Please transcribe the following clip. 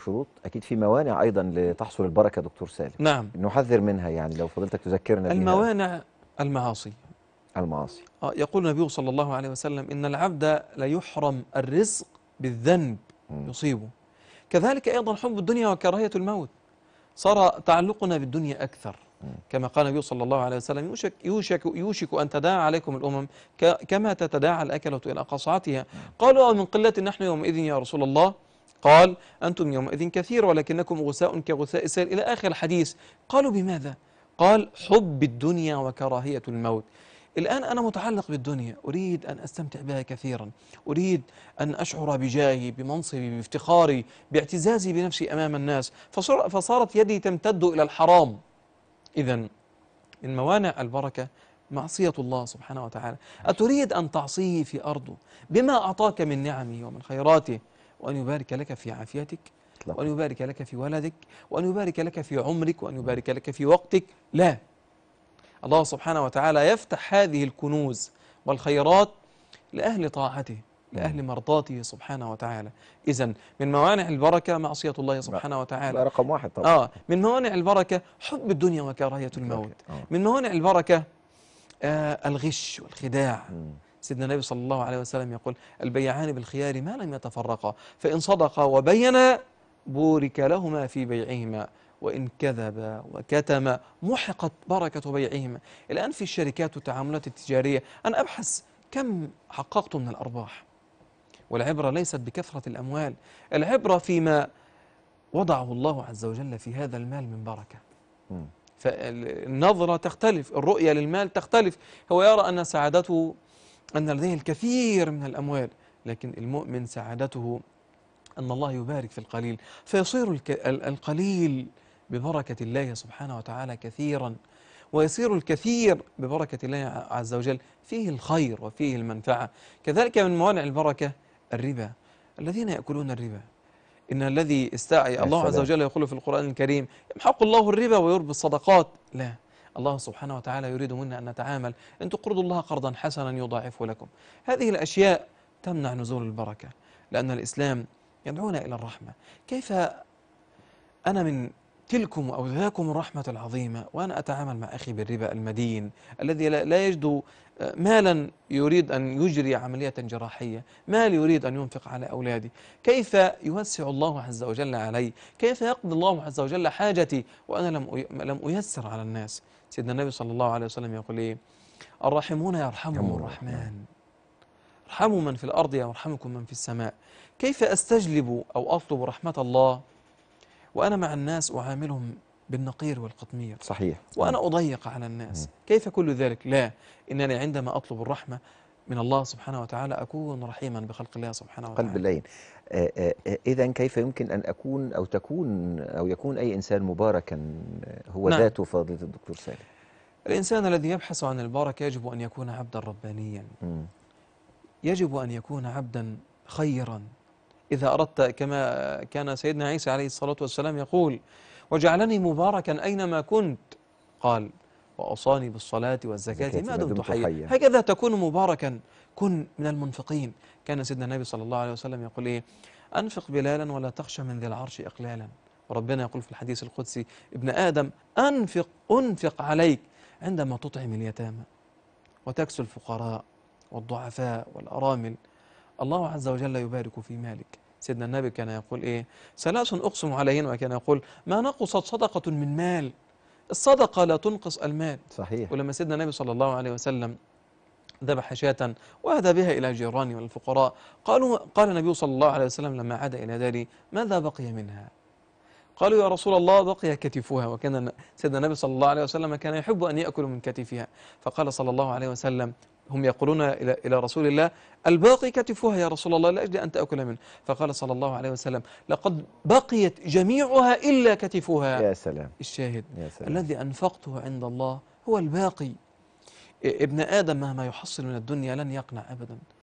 وشروط اكيد في موانع ايضا لتحصل البركه دكتور سالم نعم نحذر منها يعني لو فضلتك تذكرنا الموانع المعاصي المعاصي آه يقول النبي صلى الله عليه وسلم ان العبد لا يحرم الرزق بالذنب م. يصيبه كذلك ايضا حب الدنيا وكراهيه الموت صار تعلقنا بالدنيا اكثر كما قال النبي صلى الله عليه وسلم يوشك, يوشك, يوشك أن تداعى عليكم الأمم كما تتداعى الأكلة إلى قصعتها قالوا آه، من قلة نحن يومئذ يا رسول الله قال أنتم يومئذ كثير ولكنكم غثاء كغثاء السيل إلى آخر الحديث قالوا بماذا؟ قال حب الدنيا وكراهية الموت الآن أنا متعلق بالدنيا أريد أن أستمتع بها كثيرا أريد أن أشعر بجاهي بمنصبي بافتخاري باعتزازي بنفسي أمام الناس فصارت يدي تمتد إلى الحرام إذا من موانع البركة معصية الله سبحانه وتعالى أتريد أن تعصيه في أرضه بما أعطاك من نعمه ومن خيراته وأن يبارك لك في عافيتك وأن يبارك لك في ولدك وأن يبارك لك في عمرك وأن يبارك لك في وقتك لا الله سبحانه وتعالى يفتح هذه الكنوز والخيرات لأهل طاعته لأهل نعم. مرضاته سبحانه وتعالى إذا من موانع البركة معصية الله نعم. سبحانه وتعالى رقم واحد طبعا آه من موانع البركة حب الدنيا وكراهية الموت آه. من موانع البركة آه الغش والخداع سيدنا النبي صلى الله عليه وسلم يقول البيعان بالخيار ما لم يتفرقا فإن صدقا وبينا بورك لهما في بيعهما وإن كذبا وكتما محقت بركة بيعهما الآن في الشركات والتعاملات التجارية أن أبحث كم حققت من الأرباح والعبرة ليست بكثرة الأموال العبرة فيما وضعه الله عز وجل في هذا المال من بركة فالنظرة تختلف الرؤية للمال تختلف هو يرى أن سعادته أن لديه الكثير من الأموال لكن المؤمن سعادته أن الله يبارك في القليل فيصير القليل ببركة الله سبحانه وتعالى كثيرا ويصير الكثير ببركة الله عز وجل فيه الخير وفيه المنفعة كذلك من موانع البركة الربا الذين يأكلون الربا إن الذي استعي الله عز وجل يقول في القرآن الكريم يمحق الله الربا ويربي الصدقات لا الله سبحانه وتعالى يريد منا أن نتعامل إن تقرضوا الله قرضا حسنا يضاعفه لكم هذه الأشياء تمنع نزول البركة لأن الإسلام يدعونا إلى الرحمة كيف أنا من تلكم أو ذاكم الرحمة العظيمة وأنا أتعامل مع أخي بالربا المدين الذي لا يجد آه، مالا يريد أن يجري عملية جراحية مال يريد أن ينفق على أولادي كيف يوسع الله عز وجل علي كيف يقضي الله عز وجل حاجتي وأنا لم لم أيسر على الناس سيدنا النبي صلى الله عليه وسلم يقول إيه الراحمون يرحمهم الرحمن ارحموا من في الأرض يرحمكم من في السماء كيف أستجلب أو أطلب رحمة الله وأنا مع الناس أعاملهم بالنقير والقطمير صحيح وأنا أضيق على الناس كيف كل ذلك؟ لا إنني عندما أطلب الرحمة من الله سبحانه وتعالى أكون رحيما بخلق الله سبحانه وتعالى قلب اللين آه، آه، آه، إذا كيف يمكن أن أكون أو تكون أو يكون أي إنسان مباركا هو نعم. ذاته فضيلة الدكتور سالم الإنسان الذي يبحث عن البركة يجب أن يكون عبدا ربانيا م. يجب أن يكون عبدا خيرا إذا أردت كما كان سيدنا عيسى عليه الصلاة والسلام يقول وجعلني مباركا أينما كنت قال وأوصاني بالصلاة والزكاة ما دمت حيا هكذا تكون مباركا كن من المنفقين كان سيدنا النبي صلى الله عليه وسلم يقول إيه أنفق بلالا ولا تخشى من ذي العرش إقلالا وربنا يقول في الحديث القدسي ابن آدم أنفق أنفق عليك عندما تطعم اليتامى وتكسو الفقراء والضعفاء والأرامل الله عز وجل يبارك في مالك سيدنا النبي كان يقول إيه ثلاث أقسم عليهن وكان يقول ما نقصت صدقة من مال الصدقة لا تنقص المال صحيح ولما سيدنا النبي صلى الله عليه وسلم ذبح شاة وأهدى بها إلى جيرانه والفقراء قالوا قال النبي صلى الله عليه وسلم لما عاد إلى داري ماذا بقي منها قالوا يا رسول الله بقي كتفها وكان سيدنا النبي صلى الله عليه وسلم كان يحب أن يأكل من كتفها فقال صلى الله عليه وسلم هم يقولون إلى, رسول الله الباقي كتفها يا رسول الله لأجل أن تأكل منه فقال صلى الله عليه وسلم لقد بقيت جميعها إلا كتفها يا سلام الشاهد يا سلام الذي أنفقته عند الله هو الباقي ابن آدم مهما يحصل من الدنيا لن يقنع أبدا